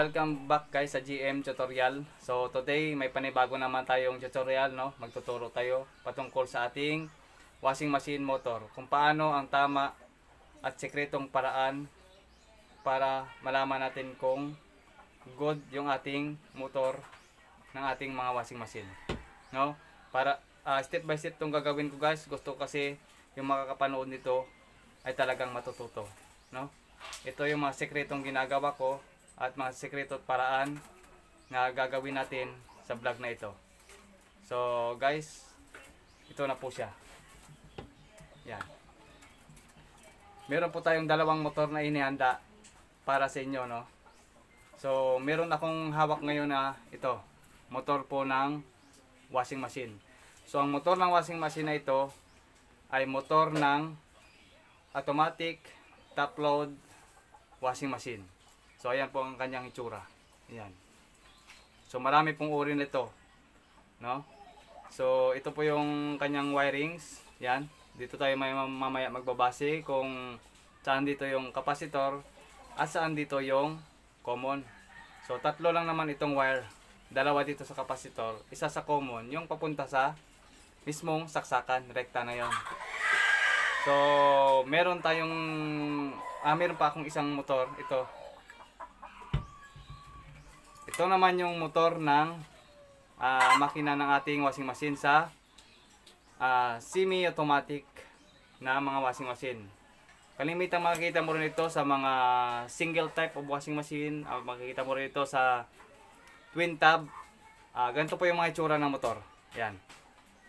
Welcome back guys sa GM tutorial. So today may panibago naman tayong tutorial no. Magtuturo tayo patungkol sa ating washing machine motor. Kung paano ang tama at sekretong paraan para malaman natin kung good yung ating motor ng ating mga washing machine. No? Para uh, step by step tong gagawin ko guys. Gusto kasi yung makakapanood nito ay talagang matututo. No? Ito yung mga sekretong ginagawa ko at mga sekreto at paraan na gagawin natin sa vlog na ito. So guys, ito na po siya. Yan. Meron po tayong dalawang motor na inihanda para sa inyo, no? So, meron akong hawak ngayon na ito, motor po ng washing machine. So, ang motor ng washing machine na ito ay motor ng automatic top load washing machine. So ayan po ang kanyang itsura. Ayan. So marami pong uri nito. No? So ito po yung kanyang wirings. Yan. Dito tayo may mamaya magbabase kung saan dito yung kapasitor at saan dito yung common. So tatlo lang naman itong wire. Dalawa dito sa kapasitor, isa sa common, yung papunta sa mismong saksakan, rekta na yon. So meron tayong ah, meron pa akong isang motor ito ito naman yung motor ng uh, makina ng ating washing machine sa uh, semi-automatic na mga washing machine. Kalimitang makikita mo rin ito sa mga single type of washing machine. Uh, makikita mo rin ito sa twin tub. Uh, ganito po yung mga itsura ng motor. Ayan.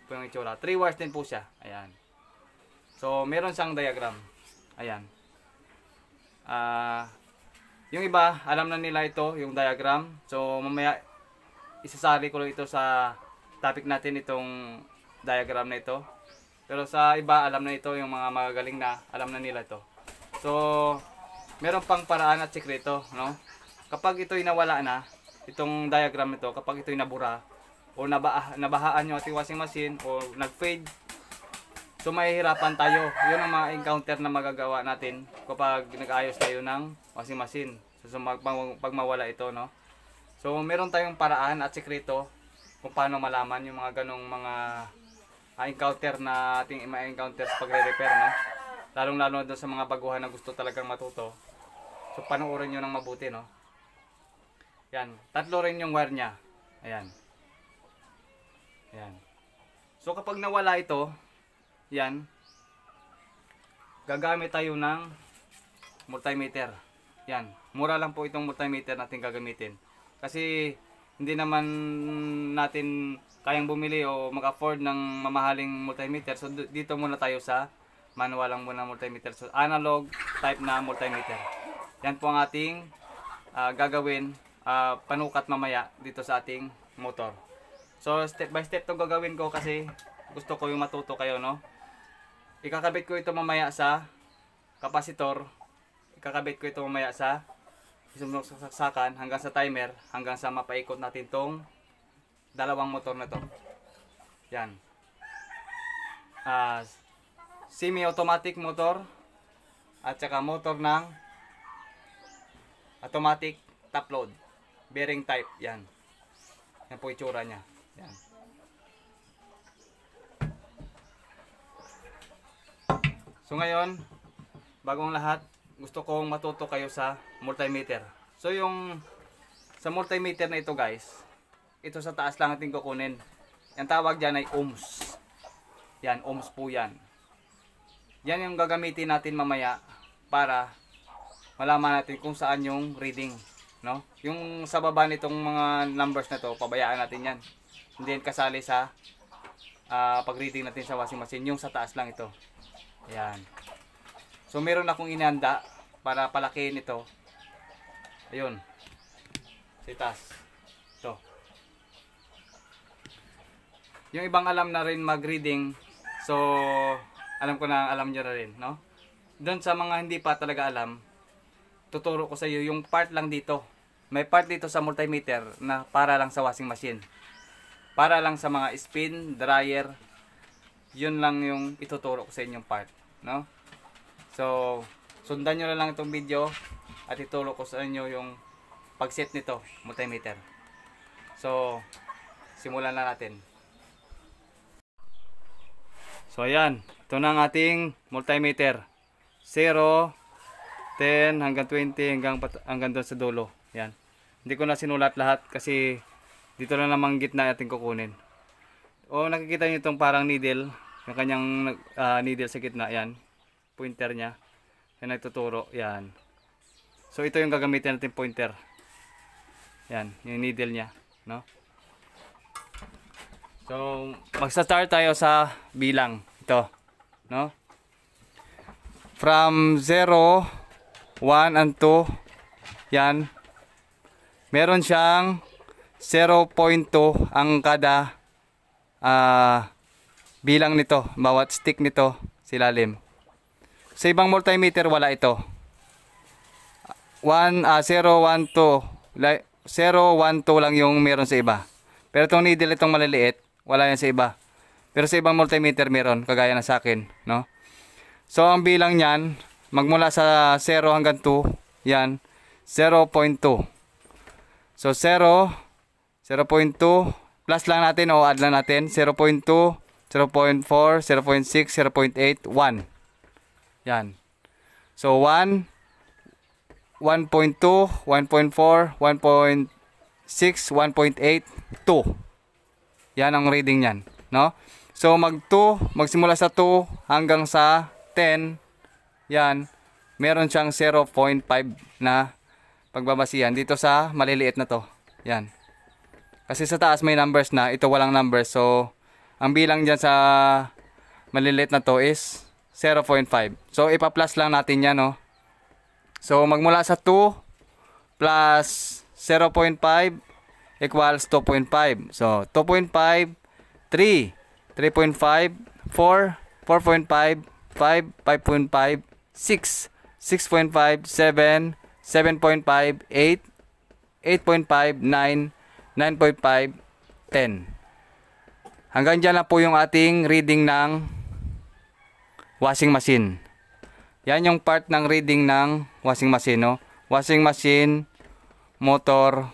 Ito po yung itsura. 3 wires din po siya. Ayan. So, meron siyang diagram. Ayan. Ah... Uh, yung iba, alam na nila ito, yung diagram. So, mamaya, isasali ko ito sa topic natin itong diagram na ito. Pero sa iba, alam na ito, yung mga magagaling na, alam na nila ito. So, meron pang paraan at sikreto, no? Kapag ito'y nawala na, itong diagram ito, kapag ito'y nabura, o nabaha, nabahaan yung at iwasing machine, o nag-fade, So mahihirapan tayo. Yun ang mga encounter na magagawa natin kapag nag-ayos tayo ng washing machine. So, so pag mawala ito, no? So meron tayong paraan at sikreto kung paano malaman yung mga ganong mga ah, encounter na ating ma-encounter sa pagre-repair, no? Lalong-lalo na sa mga baguhan na gusto talagang matuto. So panoorin niyo nang mabuti, no? Yan, tatlo rin yung wire niya. Ayan. Ayan. So kapag nawala ito, yan, gagamit tayo ng multimeter. Yan, mura lang po itong multimeter natin gagamitin. Kasi hindi naman natin kayang bumili o mag-afford ng mamahaling multimeter. So dito muna tayo sa manual lang muna multimeter. So analog type na multimeter. Yan po ang ating uh, gagawin uh, panukat mamaya dito sa ating motor. So step by step to gagawin ko kasi gusto ko yung matuto kayo no. Ikakabit ko ito mamaya sa kapasitor. Ikakabit ko ito mamaya sa isunod sa saksakan hanggang sa timer hanggang sa mapaikot natin tong dalawang motor na to. Yan. Uh, semi-automatic motor at saka motor ng automatic top load. Bearing type. Yan. Yan po itsura niya. Yan. So ngayon, bagong lahat, gusto kong matuto kayo sa multimeter. So yung sa multimeter na ito guys, ito sa taas lang ating kukunin. Ang tawag dyan ay ohms. Yan, ohms po yan. Yan yung gagamitin natin mamaya para malaman natin kung saan yung reading. No? Yung sa baba nitong mga numbers na to, pabayaan natin yan. Hindi kasali sa uh, pag-reading natin sa washing machine. Yung sa taas lang ito. Ayan. So, meron akong inanda para palakihin ito. Ayun. Sitas. Ito. Yung ibang alam na rin mag-reading. So, alam ko na alam nyo na rin, no? Doon sa mga hindi pa talaga alam, tuturo ko sa iyo yung part lang dito. May part dito sa multimeter na para lang sa washing machine. Para lang sa mga spin, dryer, yun lang yung ituturo ko sa inyong part. No? So, sundan nyo lang itong video at ituturo ko sa inyo yung pag-set nito, multimeter. So, simulan na natin. So, ayan. Ito na ang ating multimeter. 0, 10, hanggang 20, hanggang, hanggang doon sa dulo. yan. Hindi ko na sinulat lahat kasi dito na namang gitna ating kukunin. O oh, nakikita niyo itong parang needle, yung kanyang uh, needle sa gitna, yan. Pointer niya. Yan nagtuturo, yan. So ito yung gagamitin natin pointer. Yan, yung needle niya, no? So magsa-start tayo sa bilang ito, no? From 0 1 and 2 yan meron siyang 0.2 ang kada uh, bilang nito, bawat stick nito silalim. Sa ibang multimeter wala ito. 1 uh, 012 lang yung meron sa iba. Pero itong needle itong maliliit, wala yan sa iba. Pero sa ibang multimeter meron, kagaya na sa akin, no? So ang bilang niyan, magmula sa 0 hanggang 2, yan 0.2. So 0 0.2 plus lang natin o add lang natin 0.2, 0.4, 0.6, 0.8, 1. Yan. So 1 1.2, 1.4, 1.6, 1.8, 2. Yan ang reading niyan, no? So mag 2, magsimula sa 2 hanggang sa 10. Yan. Meron siyang 0.5 na pagbabasihan dito sa maliliit na to. Yan. Kasi sa taas may numbers na, ito walang numbers. So, ang bilang dyan sa maliliit na to is 0.5. So, ipa-plus lang natin yan, no? So, magmula sa 2 plus 0.5 equals 2.5. So, 2.5, 3, 3.5, 4, 4.5, 5, 5.5, 6, 6.5, 7, 7.5, 8, 8.5, 9, 9.5, 10. Hanggang dyan lang po yung ating reading ng washing machine. Yan yung part ng reading ng washing machine. No? Washing machine, motor,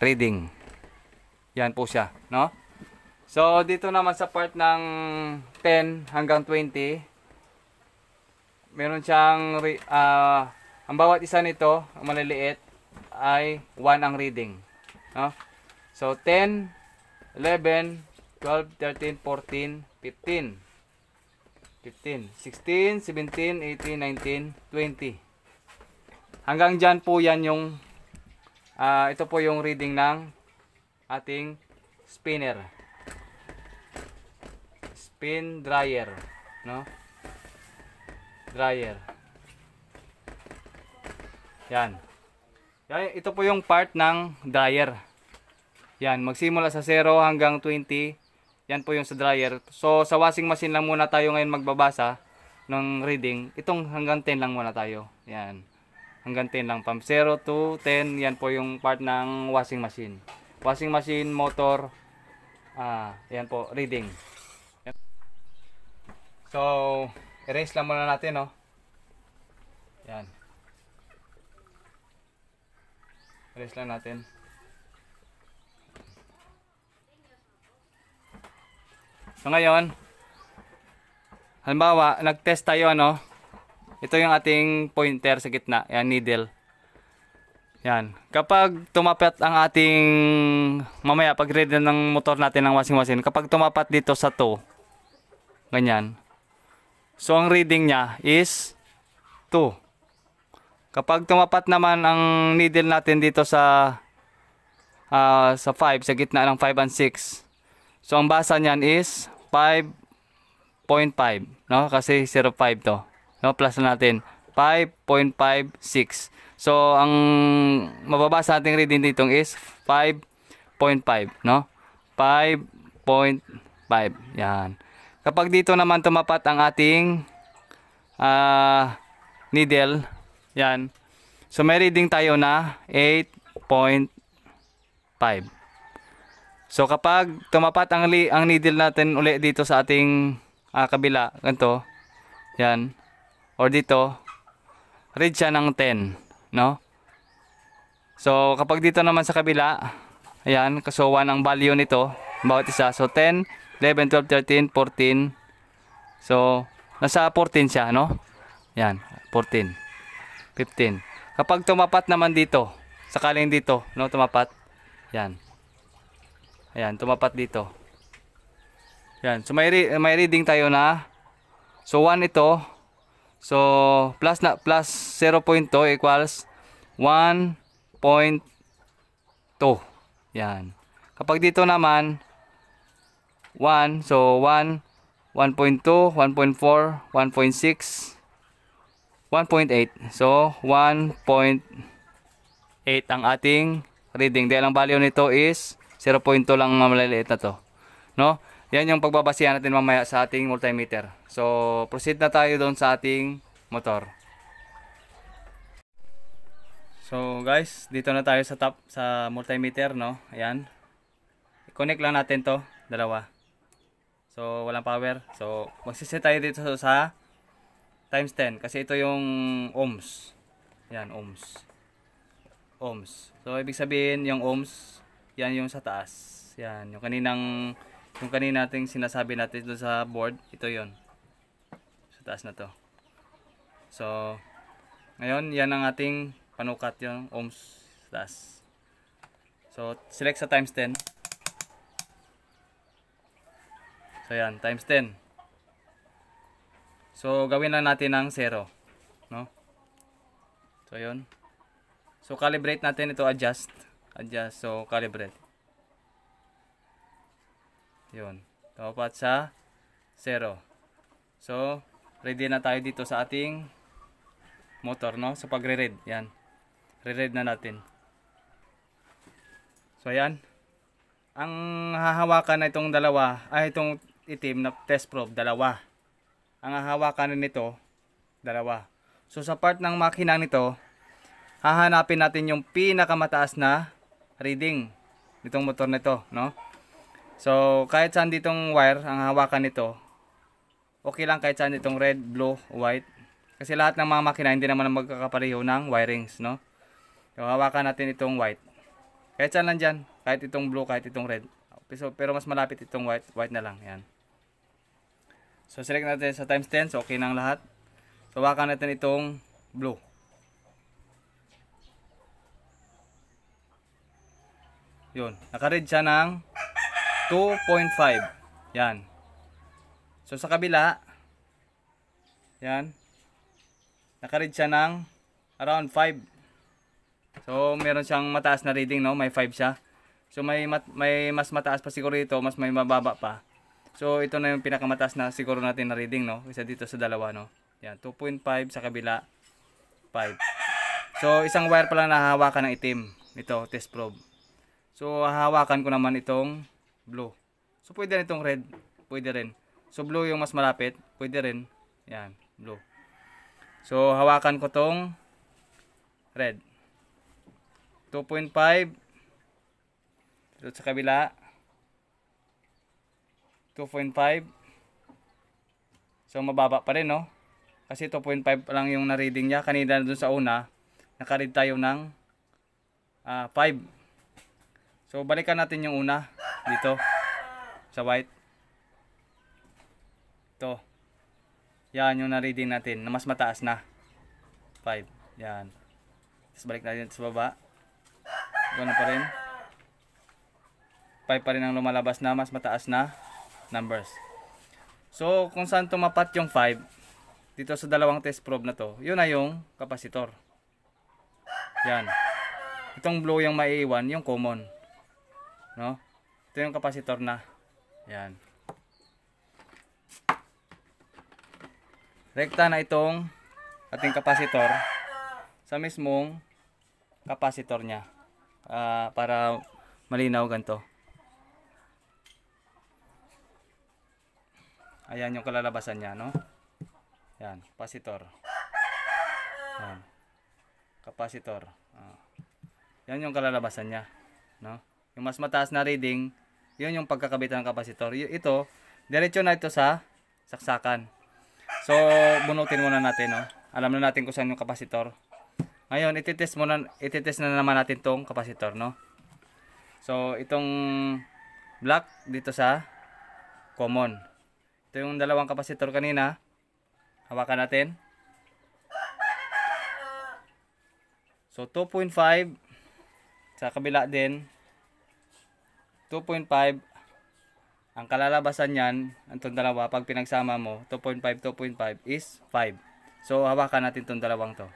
reading. Yan po siya. No? So, dito naman sa part ng 10 hanggang 20, meron siyang, uh, ang bawat isa nito, ang maliliit, ay 1 ang reading. No? So, 10, 11, 12, 13, 14, 15. 15, 16, 17, 18, 19, 20. Hanggang dyan po yan yung, uh, ito po yung reading ng ating spinner. Spin dryer. No? Dryer. Yan. Kaya ito po yung part ng dryer. Yan, magsimula sa 0 hanggang 20. Yan po yung sa dryer. So sa washing machine lang muna tayo ngayon magbabasa ng reading. Itong hanggang 10 lang muna tayo. Yan. Hanggang 10 lang. From 0 to 10, yan po yung part ng washing machine. Washing machine, motor, ah, yan po, reading. Yan. So, erase lang muna natin, no? Oh. Yan. Rest lang natin. So ngayon, halimbawa, nag-test tayo, ano? Ito yung ating pointer sa gitna. Yan, needle. Yan. Kapag tumapat ang ating, mamaya, pag ready na ng motor natin ng washing machine, kapag tumapat dito sa 2, ganyan. So, ang reading niya is 2. Kapag tumapat naman ang needle natin dito sa uh, sa 5, sa gitna ng 5 and 6. So ang basa niyan is 5.5, no? Kasi 0.5 to. No, plus natin 5.56. So ang mababasa nating reading dito is 5.5, no? 5.5. Yan. Kapag dito naman tumapat ang ating uh, needle, yan. So may reading tayo na 8.5. So kapag tumapat ang, ang needle natin uli dito sa ating uh, kabila, ganito, yan, or dito, read siya ng 10, no? So kapag dito naman sa kabila, ayan, so 1 ang value nito, bawat isa. So 10, 11, 12, 13, 14. So nasa 14 siya, no? Yan, 14. 15. Kapag tumapat naman dito, sakaling dito, no, tumapat. Yan. Ayan, tumapat dito. Yan. So may re may reading tayo na so 1 ito. So plus na plus 0.2 equals 1.2. Yan. Kapag dito naman 1, so 1 1.2, 1.4, 1.6 1.8. So, 1.8 ang ating reading. Dahil ang value nito is 0.2 lang mga na to. No? Yan yung pagbabasihan natin mamaya sa ating multimeter. So, proceed na tayo doon sa ating motor. So, guys, dito na tayo sa top sa multimeter, no? Ayan. I-connect lang natin 'to, dalawa. So, walang power. So, magse tayo dito sa times 10 kasi ito yung ohms. Yan, ohms. Ohms. So ibig sabihin yung ohms, yan yung sa taas. Yan, yung kaninang yung kanina nating sinasabi natin doon sa board, ito 'yon. Sa taas na 'to. So ngayon, yan ang ating panukat yung ohms sa taas. So select sa times 10. So yan, times 10. So, gawin lang natin ng 0. No? So, yun. So, calibrate natin ito. Adjust. Adjust. So, calibrate. Yun. Dapat sa 0. So, ready na tayo dito sa ating motor, no? Sa pagre-read. Yan. Re-read na natin. So, ayan. Ang hahawakan na itong dalawa, ay itong itim na test probe, dalawa ang hawakan nito dalawa so sa part ng makina nito hahanapin natin yung pinakamataas na reading nitong motor nito no so kahit saan ditong wire ang hawakan nito okay lang kahit saan ditong red blue white kasi lahat ng mga makina hindi naman magkakapareho ng wirings no so hawakan natin itong white kahit saan lang dyan kahit itong blue kahit itong red pero mas malapit itong white white na lang yan So, select natin sa times 10. So, okay nang lahat. So, hawakan natin itong blue. Yun. Nakarid siya ng 2.5. Yan. So, sa kabila, yan, naka nakarid siya ng around 5. So, meron siyang mataas na reading, no? May 5 siya. So, may, mat may mas mataas pa siguro ito, mas may mababa pa. So ito na yung pinakamataas na siguro natin na reading no. Isa dito sa dalawa no. Yan 2.5 sa kabila 5. So isang wire pala nahahawakan ng itim. Ito test probe. So hahawakan ko naman itong blue. So pwede rin itong red. Pwede rin. So blue yung mas malapit. Pwede rin. Yan blue. So hawakan ko tong red. 2.5 dito sa kabila 2.5. So mababa pa rin no. Kasi 2.5 lang yung na-reading niya. Kanina dun sa una, Naka-read tayo ng uh, ah, 5. So balikan natin yung una dito sa white. Ito. Yan yung na-reading natin na mas mataas na. 5. Yan. Tapos balik natin sa baba. Ganoon pa rin. 5 pa rin ang lumalabas na mas mataas na numbers. So, kung saan tumapat yung 5, dito sa dalawang test probe na to, yun na yung kapasitor. Yan. Itong blue yung maiiwan, yung common. No? Ito yung kapasitor na. Yan. Rekta na itong ating kapasitor sa mismong kapasitor niya. Uh, para malinaw ganito. Ayan yung kalalabasan niya, no? Yan, kapasitor. Yan. Kapasitor. Ah. Yan yung kalalabasan niya, no? Yung mas mataas na reading, yun yung pagkakabitan ng kapasitor. Ito, diretso na ito sa saksakan. So, bunutin muna natin, no? Alam na natin kung saan yung kapasitor. Ngayon, ititest muna, ititest na naman natin tong kapasitor, no? So, itong black dito sa common. Ito yung dalawang kapasitor kanina. Hawakan natin. So 2.5 sa kabila din 2.5 ang kalalabasan niyan, itong dalawa pag pinagsama mo, 2.5 2.5 is 5. So hawakan natin itong dalawang to.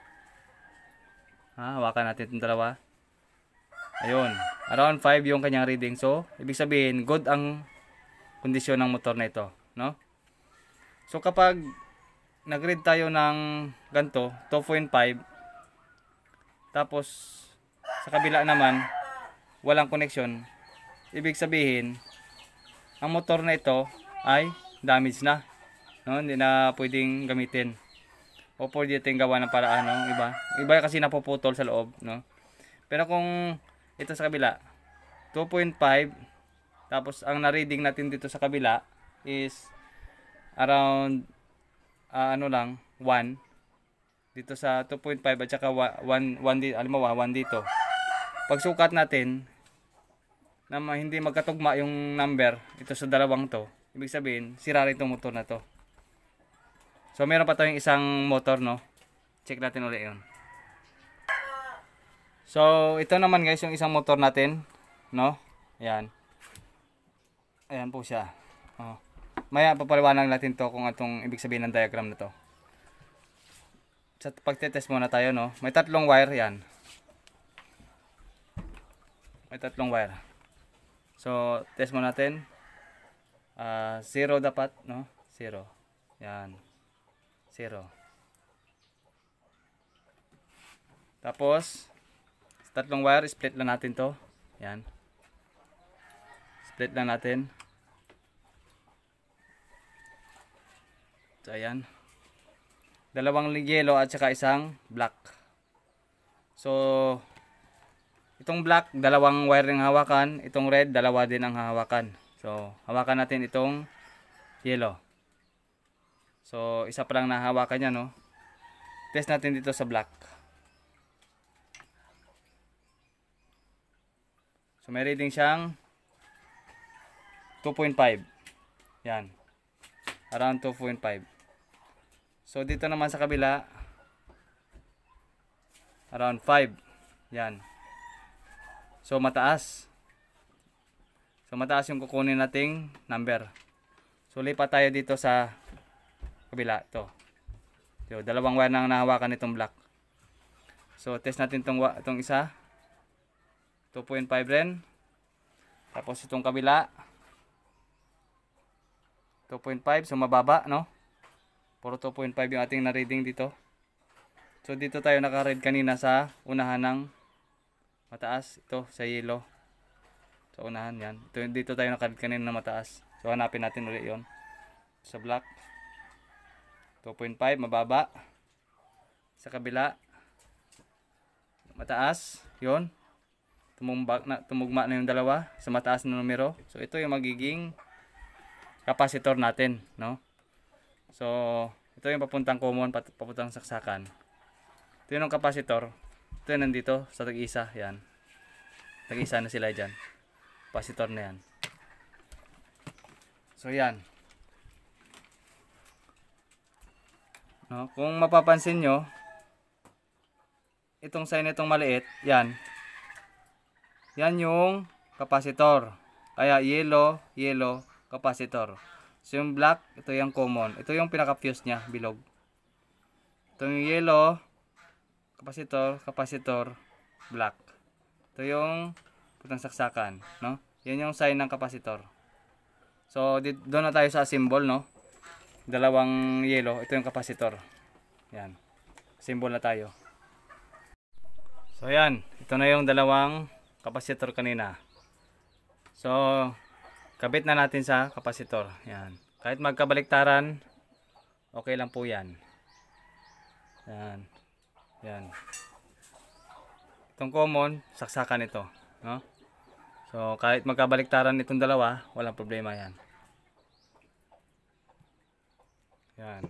Ha, hawakan natin itong dalawa. Ayun, around 5 yung kanyang reading. So ibig sabihin good ang kondisyon ng motor na ito, no? So kapag nag-read tayo ng ganto, 2.5 tapos sa kabila naman walang connection. Ibig sabihin, ang motor na ito ay damage na. No, hindi na pwedeng gamitin. O pwede tayong gawa ng paraan no? iba. Iba kasi napuputol sa loob, no. Pero kung ito sa kabila 2.5 tapos ang na-reading natin dito sa kabila is around uh, ano lang 1 dito sa 2.5 at saka 1 1 alam mo 1 dito pag sukat natin na hindi magkatugma yung number ito sa dalawang to ibig sabihin sira rin itong motor na to so meron pa tayong isang motor no check natin ulit yun so ito naman guys yung isang motor natin no ayan ayan po siya oh Maya papaliwanag natin to kung atong ibig sabihin ng diagram na to. Sa pagtetest muna tayo no. May tatlong wire 'yan. May tatlong wire. So, test muna natin. Uh, zero dapat, no? Zero. Yan. Zero. Tapos, tatlong wire, split lang natin to. Yan. Split lang natin. So, ayan. Dalawang yellow at saka isang black. So, itong black, dalawang wire ang hawakan. Itong red, dalawa din ang hawakan. So, hawakan natin itong yellow. So, isa pa lang nahawakan niya, no? Test natin dito sa black. So, may reading siyang 2.5. Yan. Around 2.5. So dito naman sa kabila around 5. Yan. So mataas. So mataas yung kukunin nating number. So lipat tayo dito sa kabila to. So dalawang wire na ang nahawakan nitong black. So test natin tong tong isa. 2.5 ren. Tapos itong kabila. 2.5 so mababa no Puro 2.5 yung ating na-reading dito. So dito tayo naka-read kanina sa unahan ng mataas. Ito sa yellow. Sa unahan yan. Ito, dito tayo naka-read kanina na mataas. So hanapin natin ulit yon Sa black. 2.5 mababa. Sa kabila. Mataas. yon Tumumbak na, tumugma na yung dalawa sa mataas na numero. So ito yung magiging capacitor natin. No? So, ito yung papuntang common, papuntang saksakan. Ito yung kapasitor. Ito yung nandito sa tag-isa. Yan. Tag-isa na sila dyan. Kapasitor na yan. So, yan. No? Kung mapapansin nyo, itong sign itong maliit, yan. Yan yung kapasitor. Kaya yellow, yellow, kapasitor. So yung black, ito yung common. Ito yung pinaka-fuse niya, bilog. Ito yung yellow, kapasitor, kapasitor, black. Ito yung putang saksakan, no? Yan yung sign ng kapasitor. So doon na tayo sa symbol, no? Dalawang yellow, ito yung kapasitor. Yan. Symbol na tayo. So yan, ito na yung dalawang kapasitor kanina. So kabit na natin sa kapasitor. Yan. Kahit magkabaliktaran, okay lang po yan. Yan. Yan. Itong common, saksakan ito. No? So, kahit magkabaliktaran itong dalawa, walang problema yan. Yan.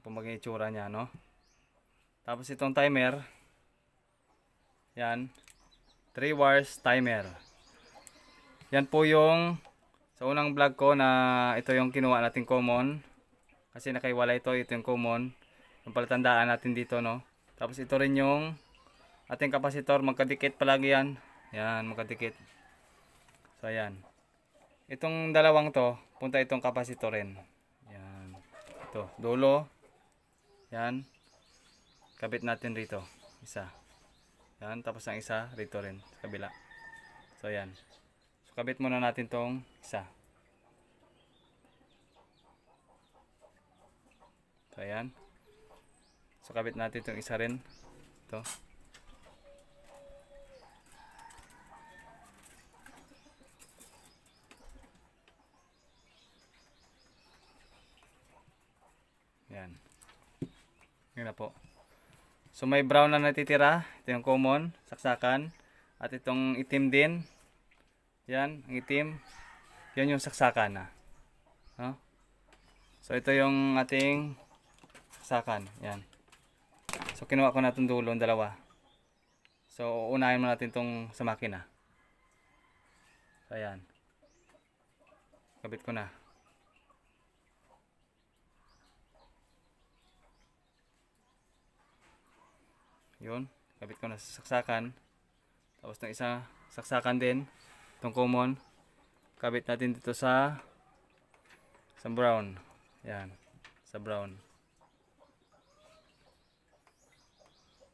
Ito maging itsura niya, no? Tapos itong timer. Yan. 3 wires timer. Yan po yung sa unang vlog ko na ito yung kinuha natin common. Kasi nakaiwala ito, ito yung common. Yung palatandaan natin dito, no. Tapos ito rin yung ating kapasitor. Magkadikit palagi yan. Yan, magkadikit. So, ayan. Itong dalawang to, punta itong kapasitor rin. Yan. Ito, dulo. Yan. Kabit natin rito. Isa. Yan, tapos ang isa rito rin. Sa kabila. So, yan kabit muna natin tong isa. So, ayan. So, kabit natin tong isa rin. Ito. Ayan. Ayan na po. So, may brown na natitira. Ito yung common, saksakan. At itong itim din, yan, ang itim. Yan yung saksakan na. No? So ito yung ating saksakan. Yan. So kinuha ko na itong dulo, dalawa. So unahin mo natin itong sa makina. So ayan. Kabit ko na. Yun. Kabit ko na sa saksakan. Tapos ng isa, saksakan din itong common kabit natin dito sa sa brown yan sa brown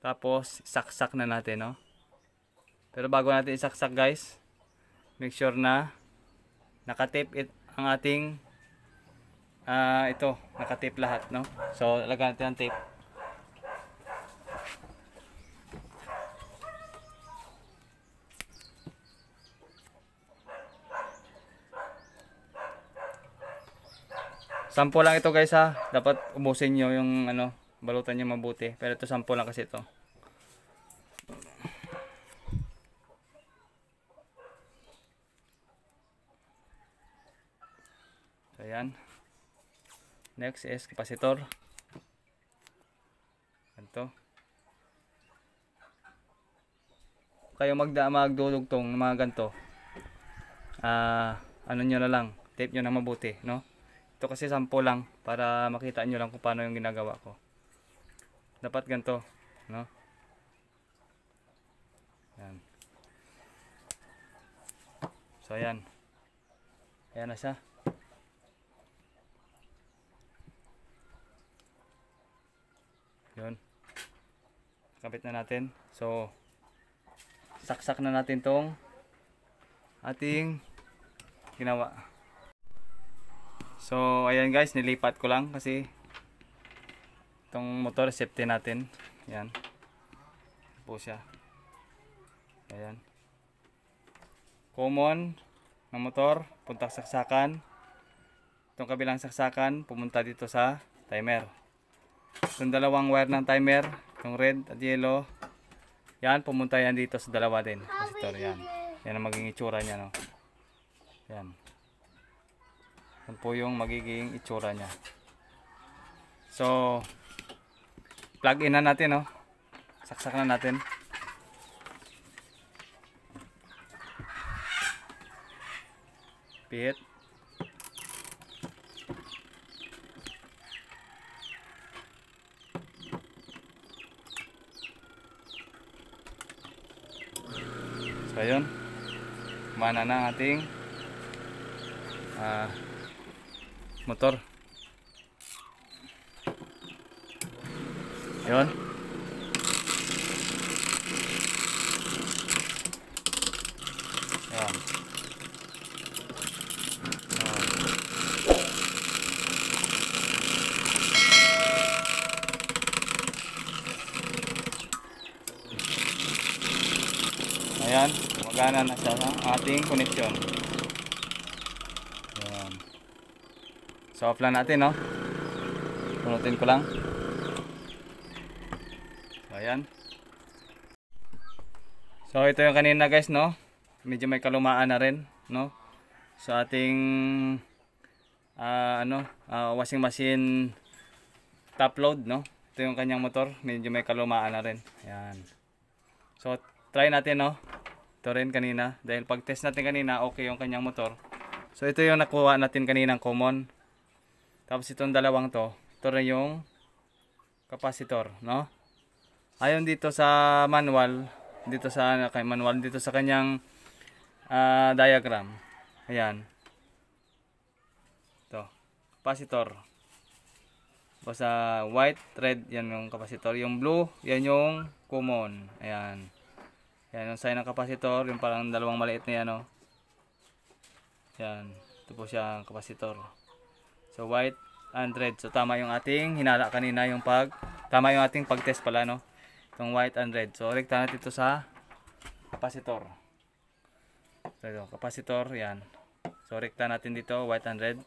tapos saksak na natin no pero bago natin isaksak guys make sure na nakatip it ang ating uh, ito nakatip lahat no so lagyan natin ng tape Sampo lang ito guys ha. Dapat ubusin nyo yung ano, balutan nyo mabuti. Pero ito sampo lang kasi ito. So yan. Next is kapasitor. Ganito. Kayo magda magdudugtong tong mga ganito. Ah, uh, ano nyo na lang. Tape nyo na mabuti, no? Ito kasi sampo lang para makita nyo lang kung paano yung ginagawa ko. Dapat ganito, no? Yan. So ayan. Ayan na siya. Yun. Kapit na natin. So saksak na natin tong ating ginawa. So, ayan guys, nilipat ko lang kasi itong motor safety natin. Ayan. Po siya. Ayan. Common ng motor, punta saksakan. Itong kabilang saksakan, pumunta dito sa timer. Itong dalawang wire ng timer, yung red at yellow, yan, pumunta yan dito sa dalawa din. ito, yan. Yan ang maging itsura niya, no. Yan. Yan po yung magiging itsura niya. So, plug in na natin, no? Oh. Saksak na natin. Pihit. So, ayun. Mana na ang ating ah, uh, motor yun yan Ayan, magana na siya ng ating connection. So off lang natin, no? Punutin ko lang. So ayan. So ito yung kanina guys, no? Medyo may kalumaan na rin, no? Sa ating uh, ano, uh, washing machine top load, no? Ito yung kanyang motor, medyo may kalumaan na rin. Ayan. So try natin, no? Ito rin kanina, dahil pag test natin kanina, okay yung kanyang motor. So ito yung nakuha natin kanina ng common. Tapos itong dalawang to, ito rin yung capacitor, no? Ayon dito sa manual, dito sa kay manual dito sa kanyang uh, diagram. Ayan. To. Capacitor. Basta white, red, yan yung capacitor. Yung blue, yan yung common. Ayan. Yan yung sign ng capacitor, yung parang dalawang maliit na yan, no? Yan. Ito po siya ang capacitor. So white and red. So tama yung ating hinala kanina yung pag tama yung ating pagtest pala no. Itong white and red. So rekta natin ito sa capacitor. So ito, capacitor 'yan. So rekta natin dito white and red.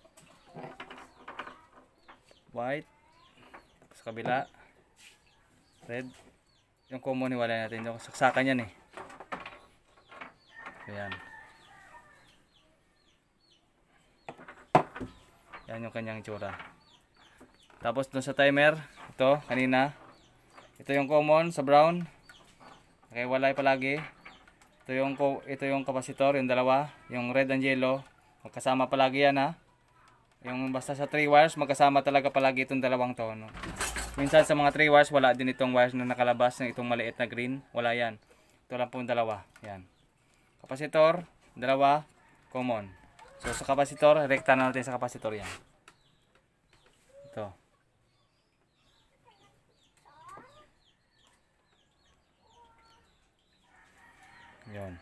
White sa kabila red. Yung common ni wala natin. Yung saksakan 'yan eh. Ayan. Yan yung kanyang tsura. Tapos dun sa timer, ito kanina. Ito yung common sa brown. Okay, walay palagi. Ito yung ito yung kapasitor, yung dalawa, yung red and yellow. Magkasama palagi yan ha. Yung basta sa 3 wires, magkasama talaga palagi itong dalawang tono. Minsan sa mga 3 wires, wala din itong wires na nakalabas ng itong maliit na green. Wala yan. Ito lang po yung dalawa. Yan. Kapasitor, dalawa, common. So sa kapasitor, rekta na natin sa kapasitor yan. Ito. Yun.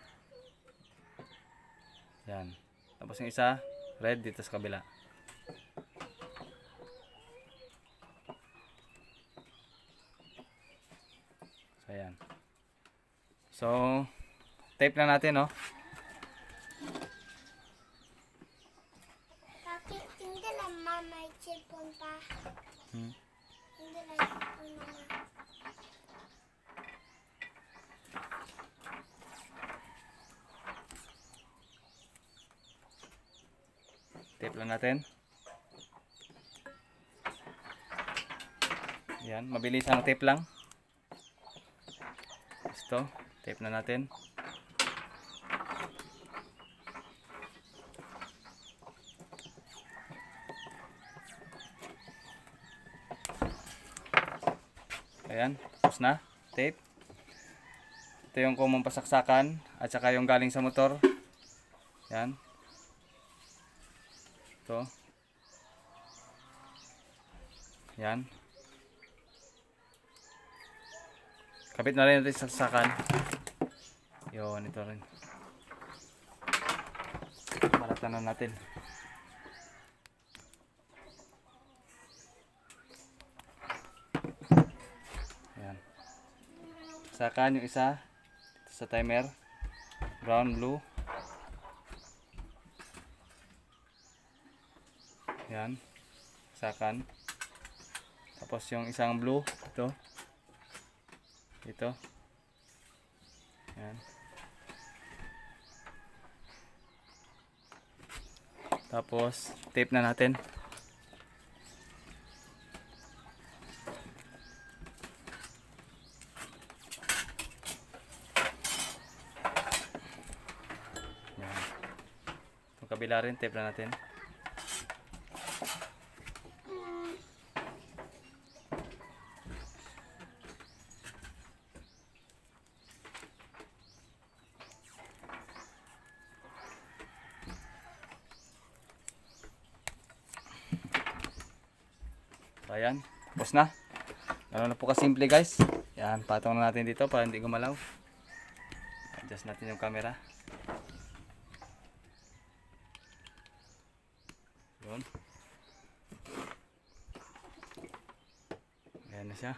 Yan. Tapos yung isa, red dito sa kabila. So, ayan. So, tape na natin, no? Cellphone pa. Hmm? Hindi na cellphone na. Tape lang natin. Yan, mabilis na tape lang. Ito, tape na natin. Ayan, tapos na. Tape. Ito yung common pasaksakan at saka yung galing sa motor. Ayan. Ito. Ayan. Kapit na rin natin saksakan. Yun, ito rin. Maratan na natin. Sakan yung isa sa timer. Brown, blue. Yan. Sakan. Tapos yung isang blue. Ito. Ito. Yan. Tapos, tape na natin. kabila rin, tape natin. So, ayan. Tapos na. Ganun na po kasimple guys. Yan, patong na natin dito para hindi gumalaw. Adjust natin yung camera. siya. So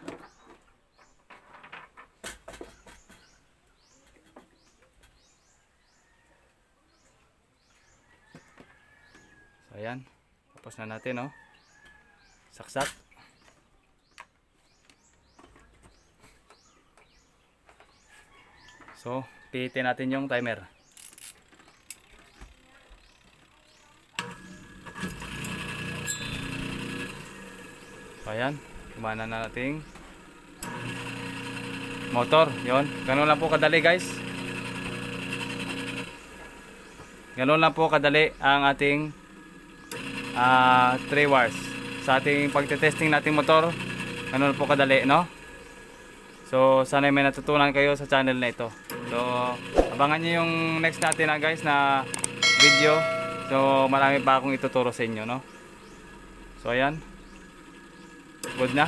ayan, tapos na natin oh. Saksak. So, pihitin natin yung timer. So, ayan. Kumana na nating motor. yon Ganun lang po kadali guys. Ganun lang po kadali ang ating uh, ah, 3 wires. Sa ating pagte-testing nating motor, ganun po kadali, no? So, sana may natutunan kayo sa channel na ito. So, abangan niyo yung next natin na ah, guys na video. So, marami pa akong ituturo sa inyo, no? So, ayan. Good na.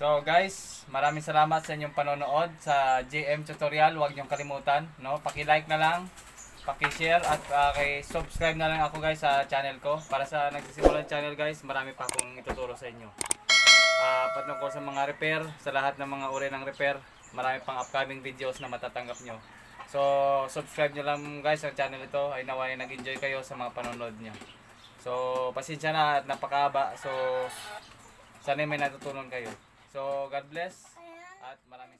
So guys, maraming salamat sa inyong panonood sa JM Tutorial. Huwag niyong kalimutan. No? Paki-like na lang, paki-share at paki ah, subscribe na lang ako guys sa channel ko. Para sa nagsisimulan channel guys, marami pa akong ituturo sa inyo. Uh, patungkol sa mga repair, sa lahat ng mga uri ng repair, marami pang upcoming videos na matatanggap nyo. So, subscribe nyo lang guys ang channel ito. Ay naway nag-enjoy kayo sa mga panonood nyo. So, pasensya na at napakaba. So, sana may natutunan kayo. So, God bless at maraming